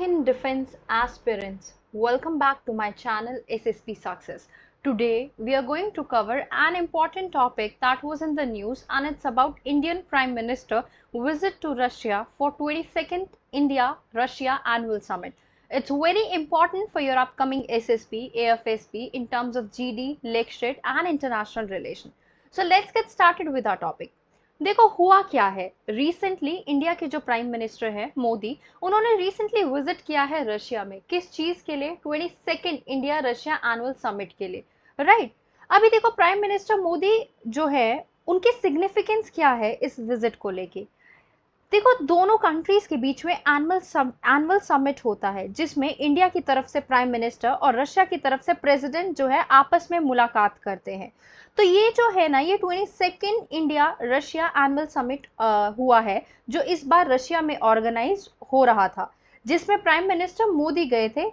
in Defence aspirants, welcome back to my channel SSP Success. Today we are going to cover an important topic that was in the news and it's about Indian Prime Minister visit to Russia for 22nd India-Russia Annual Summit. It's very important for your upcoming SSP, AFSP in terms of GD, lecture, and international relation. So let's get started with our topic. देखो हुआ क्या है recently India के जो prime minister हैं मोदी उन्होंने recently visit किया है रशिया में किस चीज के लिए twenty second India Russia annual summit के लिए राइट right? अभी देखो प्राइम मिनिस्टर मोदी जो है उनकी सिग्निफिकेंस क्या है इस विजिट को लेके देखो दोनों कंट्रीज के बीच में एनुअल एनुअल समिट होता है जिसमें इंडिया की तरफ से प्राइम मिनिस्टर और रशिया की तरफ से प्रेसिडेंट जो है आपस में मुलाकात करते हैं तो ये जो है ना ये twenty second India Russia annual summit हुआ है जो इस बार रशिया में ऑर्गेनाइज हो रहा था जिसमें प्राइम मिनिस्टर मोदी गए थे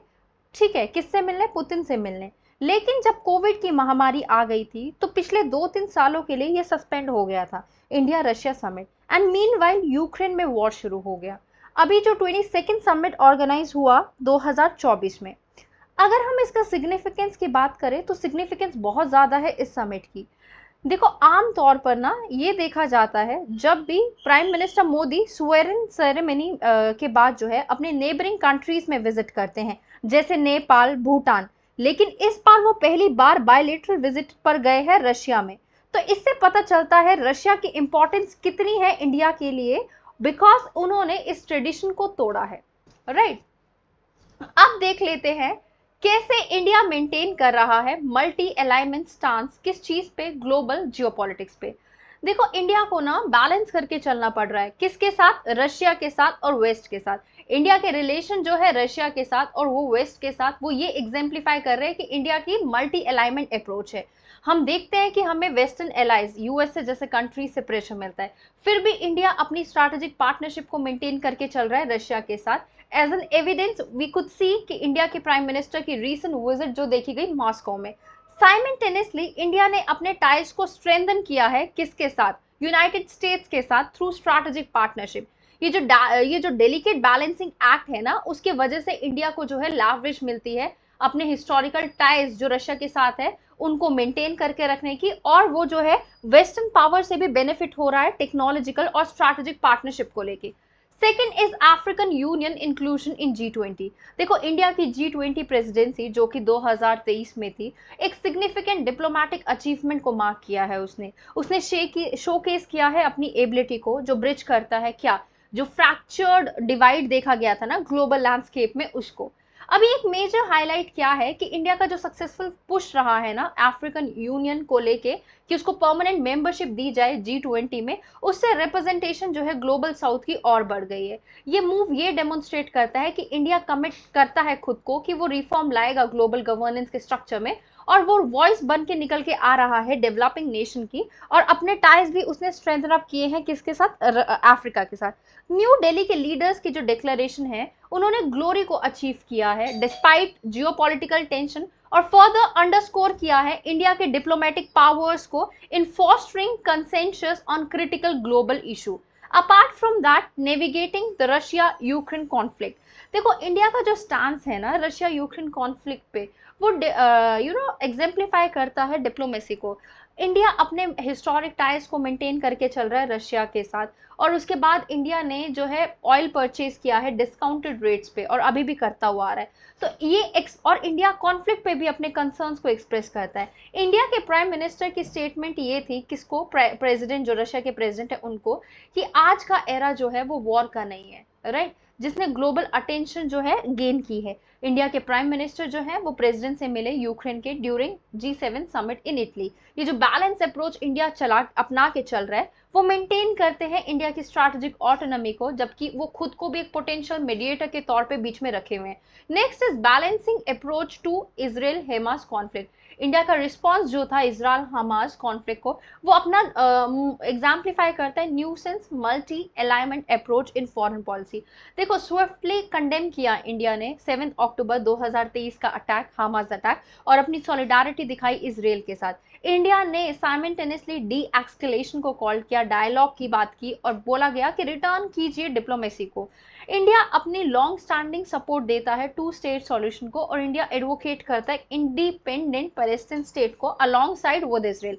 ठीक है किससे मिलने पुतिन से मिलने लेकिन जब कोविड की महामारी आ गई थी तो पिछले दो तीन सालों के लिए ये सस्पेंड हो गया था India Russia summit and mean Ukraine में वॉर शुरू हो गया अभी जो ट्वेंटी सेकेंड समिट ऑर्गेनाइज हुआ 2024 में अगर हम इसका सिग्निफिकेंस की बात करें तो सिग्निफिकेंस बहुत ज़्यादा है इस समिट की देखो आम तौर पर ना ये देखा जाता है जब भी prime minister Modi swearing ceremony के बाद जो है अपने नेबरिंग कंट्रीज में विजिट करते हैं जैसे नेपाल भूटान लेकिन इस बार वो पहली बार बायोलिटरल विजिट पर गए हैं रशिया में तो इससे पता चलता है रशिया की इंपॉर्टेंस कितनी है इंडिया के लिए बिकॉज उन्होंने इस ट्रेडिशन को तोड़ा है राइट right? अब देख लेते हैं कैसे इंडिया मेंटेन कर रहा है मल्टी अलाइनमेंट स्टांस किस चीज पे ग्लोबल जियोपॉलिटिक्स पे देखो इंडिया को ना बैलेंस करके चलना पड़ रहा है किसके साथ रशिया के साथ और वेस्ट के साथ इंडिया के रिलेशन जो है रशिया के साथ और वो वेस्ट के साथ वो ये एग्जाम्प्लीफाई कर रहे हैं कि इंडिया की मल्टी अलाइनमेंट अप्रोच है हम देखते हैं कि हमें वेस्टर्न एलाइज यूएसए जैसे कंट्री से प्रेशर मिलता है फिर भी इंडिया अपनी स्ट्रैटेजिक पार्टनरशिप को मेंटेन करके चल रहा है रशिया के साथ as an evidence we could see कि इंडिया के प्राइम मिनिस्टर की रीसेंट विजिट जो देखी गई मॉस्को में साइमल्टेनियसली इंडिया ने अपने टाइज को स्ट्रेंथन किया है किसके साथ यूनाइटेड स्टेट्स के साथ थ्रू स्ट्रैटेजिक पार्टनरशिप ये जो ये जो डेलीकेट बैलेंसिंग एक्ट है ना उसके वजह से इंडिया को जो है विश मिलती है अपने हिस्टोरिकल टाइज जो रशिया के साथ है उनको मेंटेन करके रखने की और वो जो है वेस्टर्न पावर से भी बेनिफिट हो रहा है टेक्नोलॉजिकल और स्ट्रेटेजिक पार्टनरशिप को लेके second is African Union inclusion in G twenty देखो इंडिया की जी ट्वेंटी प्रेसिडेंसी जो कि 2023 में थी एक सिग्निफिकेंट डिप्लोमेटिक अचीवमेंट को मार्क किया है उसने उसने शो केस किया है अपनी एबिलिटी को जो ब्रिज करता है क्या जो फ्रैक्चर्ड डिवाइड देखा गया था ना ग्लोबल लैंडस्केप में उसको अभी एक मेजर हाईलाइट क्या है कि इंडिया का जो सक्सेसफुल पुश रहा है ना अफ्रीकन यूनियन को लेके कि उसको परमानेंट मेंबरशिप दी जाए जी ट्वेंटी में उससे रिप्रेजेंटेशन जो है ग्लोबल साउथ की और बढ़ गई है ये मूव ये डेमोन्स्ट्रेट करता है कि इंडिया कमिट करता है खुद को कि वो रिफॉर्म लाएगा ग्लोबल गवर्नेंस के स्ट्रक्चर में और वो वॉइस बन के निकल के आ रहा है डेवलपिंग नेशन की और अपने टाइज भी उसने स्ट्रेंथन अप किए हैं किसके साथ अफ्रीका के साथ न्यू डेली के लीडर्स की जो डिक्लेरेशन है उन्होंने ग्लोरी को अचीव किया है डिस्पाइट जियो टेंशन और फर्दर अंडरस्कोर किया है इंडिया के डिप्लोमेटिक पावर्स को in fostering consensus on critical global issue apart from that navigating the Russia Ukraine conflict देखो इंडिया का जो स्टांस है ना रशिया यूक्रेन कॉन्फ्लिक्ट पे वो यू नो एग्जाम्प्लीफाई करता है डिप्लोमेसी को इंडिया अपने हिस्टोरिक टाइज को मेंटेन करके चल रहा है रशिया के साथ और उसके बाद इंडिया ने जो है ऑयल परचेज किया है डिस्काउंटेड रेट्स पे और अभी भी करता हुआ आ रहा है तो ये एक्स और इंडिया कॉन्फ्लिक्ट पे भी अपने कंसर्न्स को एक्सप्रेस करता है इंडिया के प्राइम मिनिस्टर की स्टेटमेंट ये थी किसको प्रेसिडेंट जो रशिया के प्रेसिडेंट है उनको कि आज का एरा जो है वो वॉर का नहीं है राइट जिसने ग्लोबल अटेंशन जो है गेन की है इंडिया के प्राइम मिनिस्टर जो है वो प्रेसिडेंट से मिले यूक्रेन के during G seven summit in Italy ये जो बैलेंस अप्रोच इंडिया चला अपना के चल रहा है वो मेंटेन करते हैं इंडिया की स्ट्रैटेजिक ऑटोनॉमी को जबकि वो खुद को भी एक पोटेंशियल मीडिएटर के तौर पे बीच में रखे हुए हैं next is balancing approach to Israel Hamas conflict India का रिस्पॉन्स जो था इसराइल हमास कॉन्फ्लिक्ट को वो अपना एग्जाम्पलीफाई uh, करता है new sense multi alignment approach in foreign policy देखो स्विफ्टली कंडेम किया इंडिया ने सेवन अक्टूबर 2023 का अटैक हमास अटैक और अपनी सॉलिडारिटी दिखाई इसराइल के साथ इंडिया ने साइमल्टेनियसली डी एक्सकलेशन को कॉल किया डायलॉग की बात की और बोला गया कि रिटर्न कीजिए डिप्लोमेसी को इंडिया अपनी लॉन्ग स्टैंडिंग सपोर्ट देता है टू स्टेट सॉल्यूशन को और इंडिया एडवोकेट करता है इंडिपेंडेंट पैलेस्टीन स्टेट को alongside with Israel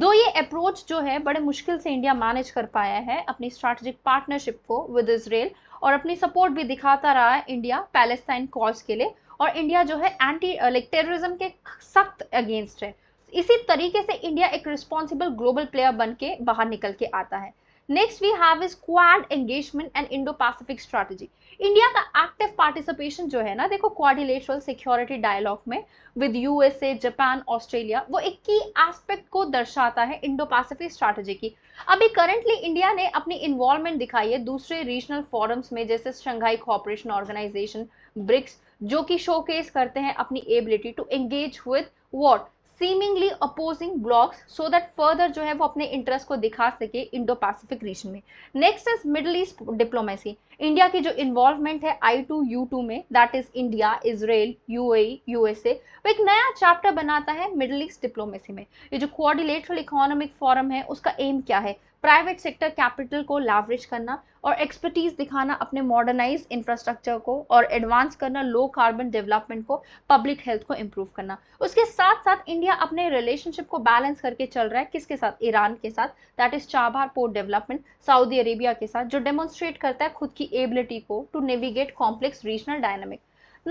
though ये अप्रोच जो है बड़े मुश्किल से इंडिया मैनेज कर पाया है अपनी स्ट्रैटेजिक पार्टनरशिप को विद इसराइल और अपनी सपोर्ट भी दिखाता रहा है इंडिया पैलेस्टाइन कॉज के लिए और इंडिया जो है एंटी लाइक टेररिज्म के सख्त अगेंस्ट है इसी तरीके से इंडिया एक रिस्पॉन्सिबल ग्लोबल प्लेयर बन के बाहर निकल के आता है next we have is Quad engagement and Indo Pacific strategy India का एक्टिव पार्टिसिपेशन जो है ना देखो क्वारिलेटरल सिक्योरिटी डायलॉग में विद यूएसए जापान ऑस्ट्रेलिया वो एक की एस्पेक्ट को दर्शाता है इंडो पैसिफिक स्ट्रैटेजी की अभी करंटली इंडिया ने अपनी इन्वॉल्वमेंट दिखाई है दूसरे रीजनल फोरम्स में जैसे शंघाई कॉपरेशन ऑर्गेनाइजेशन ब्रिक्स जो कि शोकेस करते हैं अपनी ability to engage with what seemingly opposing blocs so that further जो है वो अपने इंटरेस्ट को दिखा सके इंडो पैसिफिक रीजन में next is Middle East diplomacy India की जो इन्वॉल्वमेंट है आई टू यू टू में that is India Israel A USA वो एक नया चैप्टर बनाता है मिडल ईस्ट डिप्लोमेसी में ये जो कोऑर्डिलेटरल इकोनॉमिक फॉरम है उसका एम क्या है प्राइवेट सेक्टर कैपिटल को लावरेज करना और एक्सपर्टीज दिखाना अपने मॉडर्नाइज इंफ्रास्ट्रक्चर को और एडवांस करना लो कार्बन डेवलपमेंट को पब्लिक हेल्थ को इम्प्रूव करना उसके साथ साथ इंडिया अपने रिलेशनशिप को बैलेंस करके चल रहा है किसके साथ ईरान के साथ that is Chabahar port development Saudi Arabia के साथ जो डेमोन्स्ट्रेट करता है खुद की एबिलिटी को to navigate complex regional dynamic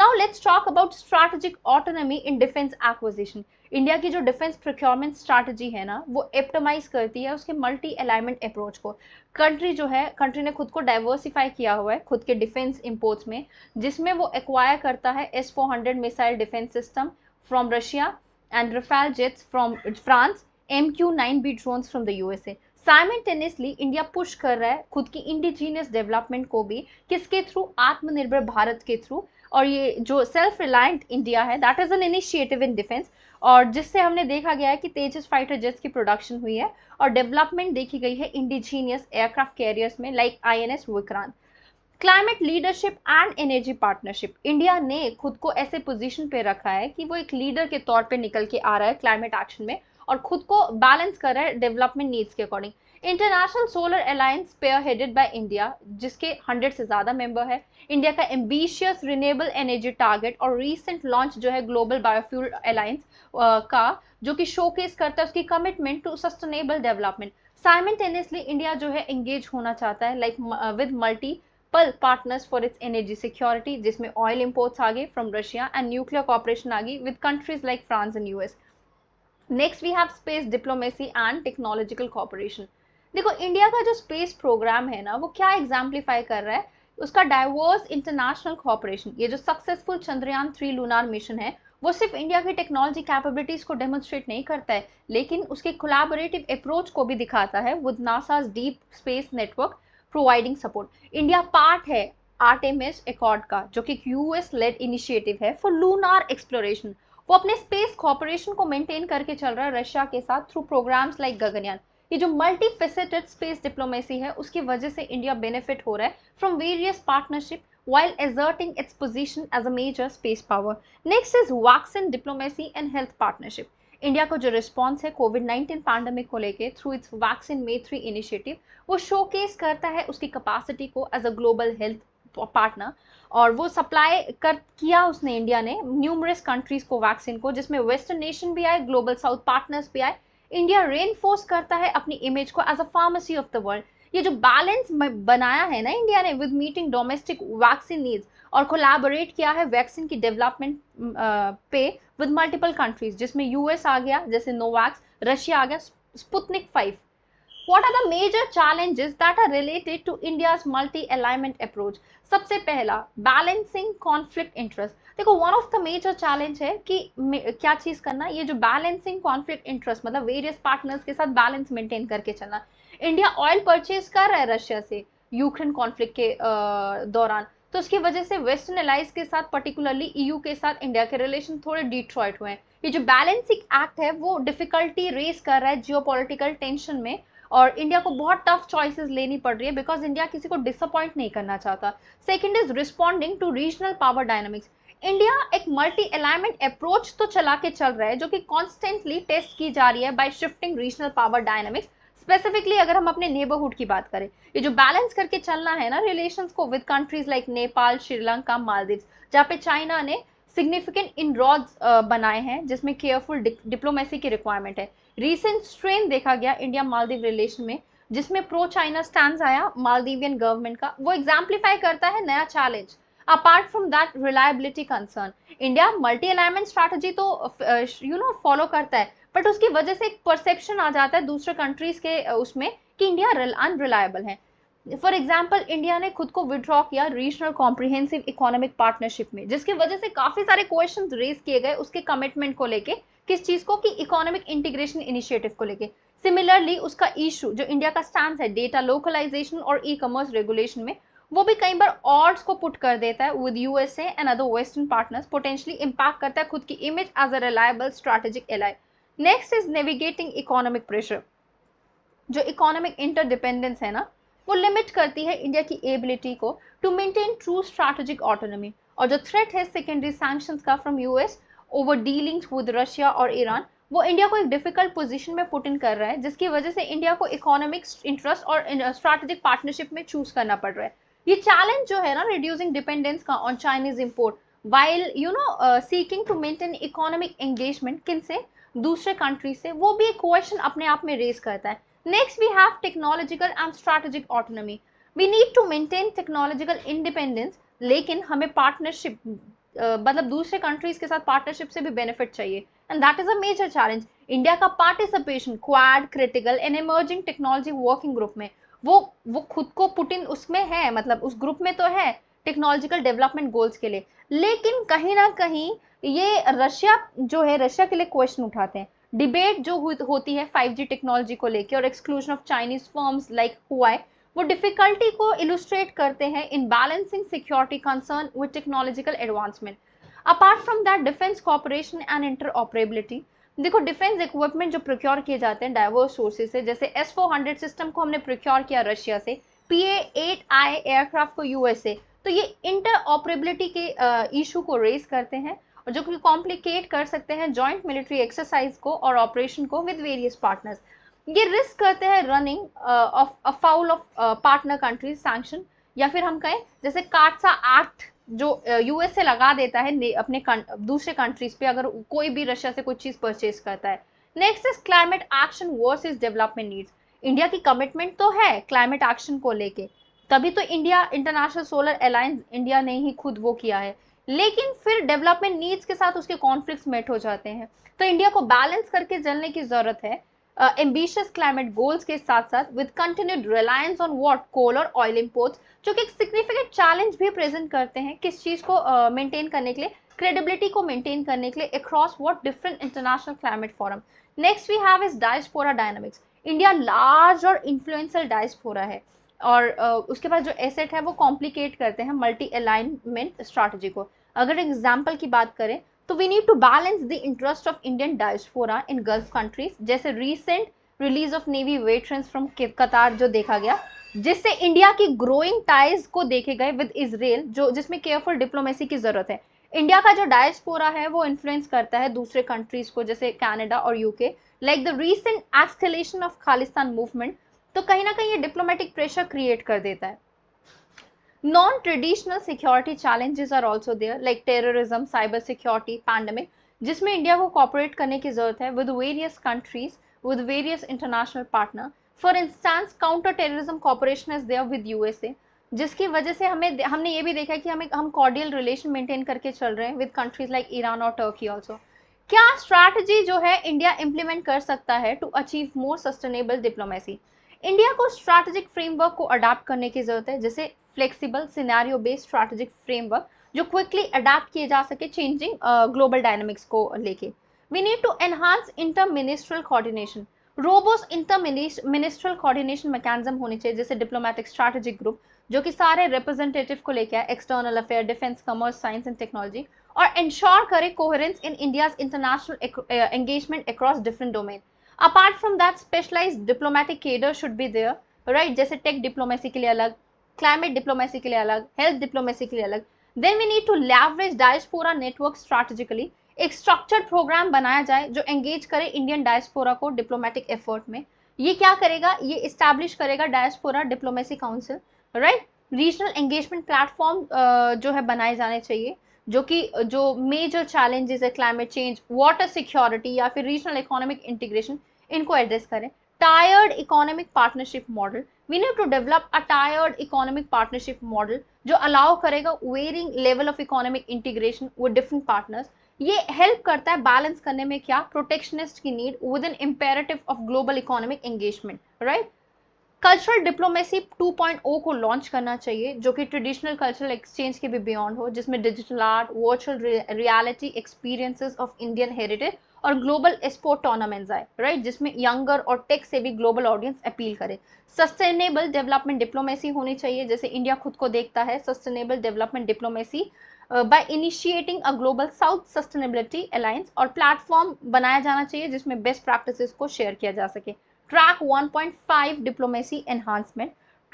now let's talk about strategic autonomy in defence acquisition India की जो डिफेंस प्रोक्योरमेंट स्ट्रैटेजी है ना वो एप्टोमाइज करती है उसके मल्टी अलाइनमेंट अप्रोच को कंट्री जो है कंट्री ने खुद को डाइवर्सिफाई किया हुआ है खुद के डिफेंस इम्पोर्ट्स में जिसमें वो एक्वायर करता है S four hundred missile defence system from Russia and Rafale jets from France M Q nine B drone from the U S A simultaneously India push कर रहा है खुद की इंडिजीनियस डेवलपमेंट को भी किसके थ्रू आत्मनिर्भर भारत के थ्रू और ये जो सेल्फ रिलायंट इंडिया है that is an initiative in defence और जिससे हमने देखा गया है कि तेजस फाइटर जेट्स की प्रोडक्शन हुई है और डेवलपमेंट देखी गई है इंडिजीनियस एयरक्राफ्ट कैरियर्स में like INS Vikrant climate leadership and energy partnership India ने खुद को ऐसे पोजीशन पे रखा है कि वो एक लीडर के तौर पे निकल के आ रहा है क्लाइमेट एक्शन में और खुद को बैलेंस कर रहा है डेवलपमेंट नीड्स के according international solar alliance headed by India जिसके हंड्रेड से ज़्यादा मेंबर है इंडिया का एम्बिशियस रिनेबल एनर्जी टारगेट और रीसेंट लॉन्च जो है ग्लोबल बायोफ्यूल अलायंस का जो कि शोकेस करता है उसकी commitment to sustainable development simultaneously India जो है एंगेज होना चाहता है like with multiple partners for its energy security जिसमें ऑयल इम्पोर्ट्स आ गए from Russia and nuclear cooperation आ गई with countries like France and US next we have space diplomacy and technological cooperation देखो India का जो space programme है ना वो क्या एग्जाम्पलीफाई कर रहा है उसका डाइवर्स इंटरनेशनल कॉपरेशन ये जो successful Chandrayaan three lunar mission है वो सिर्फ इंडिया की टेक्नोलॉजी कैपेबिलिटीज को डेमोन्स्ट्रेट नहीं करता है लेकिन उसके कोलाबोरेटिव अप्रोच को भी दिखाता है with NASA's deep space network providing support India part है आर्टेमिस एकॉर्ड का जो कि यूएस लेड इनिशिएटिव है फॉर लूनार एक्सप्लोरेशन वो अपने स्पेस कॉपरेशन को मेंटेन करके चल रहा है रशिया के साथ थ्रू प्रोग्राम्स लाइक गगनयान ये जो मल्टी स्पेस डिप्लोमेसी है उसकी वजह से इंडिया बेनिफिट हो रहा है from various partnership while asserting its position as a major space power next is vaccine diplomacy and health partnership India को जो रिस्पॉन्स है कोविड नाइन्टीन पैंडमिक को लेकर through its vaccine Maitri initiative वो showcase करता है उसकी कैपेसिटी को as a global health partner और वो सप्लाई कर किया उसने इंडिया ने न्यूमरस कंट्रीज को वैक्सीन को जिसमें वेस्टर्न नेशन भी आए ग्लोबल साउथ पार्टनर्स भी आए इंडिया रेन करता है अपनी इमेज को as a pharmacy of the world ये जो बैलेंस बनाया है ना इंडिया ने with meeting domestic vaccine needs और कोलैबोरेट किया है वैक्सीन की डेवलपमेंट पे विद मल्टीपल कंट्रीज जिसमें यूएस आ गया जैसे नोवैक्स रशिया आ गया Sputnik five What are the major challenges that are related to India's multi-alignment approach? सबसे पहला बैलेंसिंग कॉन्फ्लिक्ट इंटरेस्ट देखो one of the major challenge है कि क्या चीज करना ये जो बैलेंसिंग कॉन्फ्लिक्ट इंटरेस्ट मतलब वेरियस पार्टनर्स के साथ बैलेंस मेंटेन करके चलना इंडिया ऑयल परचेज कर रहा है रशिया से यूक्रेन कॉन्फ्लिक्ट के दौरान तो उसकी वजह से वेस्टर्न अलाइज के साथ पर्टिकुलरली ईयू e के साथ इंडिया के रिलेशन थोड़े डिट्रॉयट हुए हैं ये जो बैलेंसिंग एक्ट है वो डिफिकल्टी रेस कर रहा है जियो टेंशन में और इंडिया को बहुत टफ चॉइसेस लेनी पड़ रही है बिकॉज इंडिया किसी को डिसअपॉइंट नहीं करना चाहता second is responding to regional power dynamics India एक मल्टी अलाइनमेंट अप्रोच तो चला के चल रहा है जो कि कॉन्स्टेंटली टेस्ट की जा रही है by shifting regional power dynamics specifically अगर हम अपने नेबरहुड की बात करें ये जो बैलेंस करके चलना है ना रिलेशंस को with countries like Nepal Sri Lanka Maldives जहाँ पे चाइना ने सिग्निफिकेंट इन बनाए हैं जिसमें केयरफुल डिप्लोमेसी की रिक्वायरमेंट है रीसेंट स्ट्रेन देखा गया इंडिया मालदीव रिलेशन में जिसमें प्रो चाइना स्टैंड आया मालदीवियन गवर्नमेंट का वो एग्जाम्पलीफाई करता है नया challenge apart from that reliability concern India multi alignment strategy तो यू नो फॉलो करता है बट उसकी वजह से एक परसेप्शन आ जाता है दूसरे कंट्रीज के uh, उसमें कि इंडिया अनरिलायबल है फॉर एग्जाम्पल इंडिया ने खुद को विड्रॉ किया रीजनल कॉम्प्रिहेंसिव इकोनॉमिक पार्टनरशिप में जिसकी वजह से काफी सारे क्वेश्चन रेज किए गए उसके कमिटमेंट को लेके किस चीज को कि इकोनॉमिक इंटीग्रेशन इनिशिएटिव को लेके सिमिलरली उसका इशू जो इंडिया का स्टैंड है डेटा लोकलाइजेशन और ई कॉमर्स रेगुलेशन में वो भी कई बार ऑर्ड्स को पुट कर देता है with USA and other western partners potentially impact करता है खुद की image as a reliable strategic ally next is navigating economic pressure जो इकोनॉमिक इंटरडिपेंडेंस है ना वो लिमिट करती है इंडिया की एबिलिटी को to maintain true strategic autonomy और जो थ्रेट है सेकेंडरी सैंक्शंस का from US over dealings with Russia और ईरान वो इंडिया को एक डिफिकल्ट पोजीशन में पुट इन कर रहा है जिसकी वजह से इंडिया को इकोनॉमिक इंटरेस्ट और स्ट्रैटेजिक uh, पार्टनरशिप में चूज करना पड़ रहा है ये चैलेंज जो है ना रिड्यूसिंग डिपेंडेंस का on Chinese import while you know seeking to maintain economic engagement किन से दूसरे कंट्री से वो भी एक क्वेश्चन अपने आप में रेज करता है Next, we have technological and strategic autonomy. We need to maintain technological independence, लेकिन हमें partnership मतलब दूसरे कंट्रीज के साथ पार्टनरशिप से भी बेनिफिट चाहिए and that is a major challenge India का participation Quad critical and emerging technology working group में वो वो खुद को पुटिन उसमें है मतलब उस ग्रुप में तो है टेक्नोलॉजिकल डेवलपमेंट गोल्स के लिए लेकिन कहीं ना कहीं ये रशिया जो है रशिया के लिए क्वेश्चन उठाते हैं डिबेट जो होती है 5G टेक्नोलॉजी को लेकर और exclusion of Chinese firms like हुआ वो डिफिकल्टी को इलुस्ट्रेट करते हैं in balancing security concern with technological advancement apart from that defence cooperation and interoperability देखो डिफेंस इक्विपमेंट जो प्रोक्योर किए जाते हैं डाइवर्स सोर्सेज से जैसे एस फोर हंड्रेड सिस्टम को हमने प्रोक्योर किया रशिया से P A eight I aircraft को यूएस तो ये इंटर ऑपरेबिलिटी के इशू को रेज करते हैं और जो कि कॉम्प्लिकेट कर सकते हैं जॉइंट मिलिट्री एक्सरसाइज को और ऑपरेशन को विद वेरियस पार्टनर्स ये रिस्क करते हैं running of a foul of partner countries sanction या फिर हम कहें जैसे काटसा एक्ट जो यूएस uh, से लगा देता है अपने दूसरे कंट्रीज पे अगर कोई भी रशिया से कोई चीज़ परचेज करता है next is climate action versus development needs India की कमिटमेंट तो है क्लाइमेट एक्शन को लेके तभी तो India international solar alliance India ने ही खुद वो किया है लेकिन फिर डेवलपमेंट नीड्स के साथ उसके कॉन्फ्लिक्ट मेट हो जाते हैं तो इंडिया को बैलेंस करके चलने की जरूरत है एम्बिशियस क्लाइमेट गोल्स के साथ साथ with continued reliance on what coal और ऑयल इम्पोर्ट्स जो कि एक सिग्निफिकेंट चैलेंज भी प्रेजेंट करते हैं किस चीज़ को मेंटेन uh, करने के लिए क्रेडिबिलिटी को मेंटेन करने के लिए across what different international climate forum next we have is diaspora dynamics India large और इन्फ्लुएंसल डायस्पोरा है और uh, उसके पास जो एसेट है वो कॉम्प्लिकेट करते हैं मल्टी अलाइनमेंट स्ट्रैटेजी को अगर एग्जाम्पल की बात करें तो we need to balance the interest of Indian diaspora in Gulf countries जैसे recent release of navy veteran from Qatar जो देखा गया जिससे इंडिया की ग्रोइंग टाइज को देखे गए विद इसराइल जो जिसमें केयरफुल डिप्लोमेसी की जरूरत है इंडिया का जो डायस्पोरा है वो इन्फ्लुएंस करता है दूसरे कंट्रीज को जैसे कनाडा और UK like the recent escalation of Khalistan movement तो कहीं ना कहीं ये डिप्लोमेटिक प्रेशर क्रिएट कर देता है non-traditional security challenges are also there like terrorism, cyber security, pandemic जिसमें इंडिया को कॉपरेट करने की जरूरत है with various countries with various international partner for instance counter terrorism cooperation is there with USA जिसकी वजह से हमें हमने ये भी देखा कि हमें हम कॉर्डियल रिलेशन मेंटेन करके चल रहे हैं विद कंट्रीज लाइक ईरान और टर्की ऑल्सो क्या स्ट्रैटेजी जो है इंडिया इंप्लीमेंट कर सकता है to achieve more sustainable diplomacy India को स्ट्रैटेजिक फ्रेमवर्क को अडाप्ट करने की जरूरत है जैसे flexible scenario based strategic framework जो क्विकली अडेप्ट किए जा सके चेंजिंग ग्लोबल डायनामिक्स को लेके we need to enhance inter ministerial coordination robust inter ministerial coordination mechanism होने चाहिए जैसे डिप्लोमेटिक स्ट्रैटेजिक ग्रुप जो कि सारे रिप्रेजेंटेटिव को लेके आए external affair defence commerce science and technology और इंश्योर करे coherence in India's international engagement across different domain apart from that specialised diplomatic cadre should be there right जैसे टेक डिप्लोमेसी के लिए अलग क्लाइमेट डिप्लोमेसी के लिए अलग हेल्थ डिप्लोमेसी के लिए अलग then we need to leverage diaspora network strategically एक स्ट्रक्चर्ड प्रोग्राम बनाया जाए जो एंगेज करे इंडियन डायस्पोरा को डिप्लोमेटिक एफर्ट में ये क्या करेगा ये इस्टेब्लिश करेगा diaspora diplomacy council right regional engagement platform जो है बनाए जाने चाहिए जो कि जो मेजर चैलेंजेस है क्लाइमेट चेंज वाटर सिक्योरिटी या फिर रीजनल इकोनॉमिक इंटीग्रेशन इनको एड्रेस करें tired economic partnership model we need to develop a tired economic partnership model जो allow करेगा varying level of economic integration with different partners ये help करता है balance करने में क्या protectionist की need with an imperative of global economic engagement right cultural diplomacy 2.0 को लॉन्च करना चाहिए जो कि ट्रेडिशनल कल्चरल एक्सचेंज के भी बियॉन्ड हो जिसमें digital art virtual reality experiences of Indian heritage और ग्लोबल स्पोर्ट टूर्नामेंट्स आए राइट जिसमें यंगर और टेक से भी ग्लोबल ऑडियंस अपील करे सस्टेनेबल डेवलपमेंट डिप्लोमेसी होनी चाहिए जैसे इंडिया खुद को देखता है sustainable development diplomacy by initiating a global south sustainability alliance और प्लेटफॉर्म बनाया जाना चाहिए जिसमें बेस्ट प्रैक्टिस को शेयर किया जा सके track one diplomacy enhancement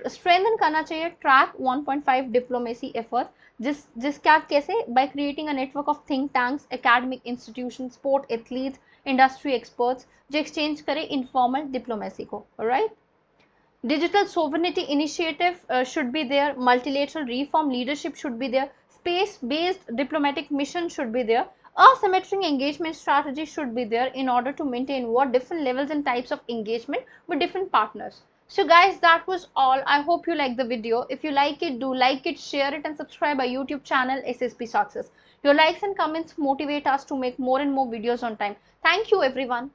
strengthen करना चाहिए ट्रैक 1.5 diplomacy effort. जिस जिसका कैसे by creating a network of think tanks academic institution sport athletes industry experts जो एक्सचेंज करें इनफॉर्मल डिप्लोमेसी को right digital sovereignty initiative uh, should be there multilateral reform leadership should be there space based diplomatic mission should be there asymmetric engagement strategy should be there in order to maintain what different levels and types of engagement with different partners so guys that was all i hope you like the video if you like it do like it share it and subscribe our youtube channel ssp success your likes and comments motivate us to make more and more videos on time thank you everyone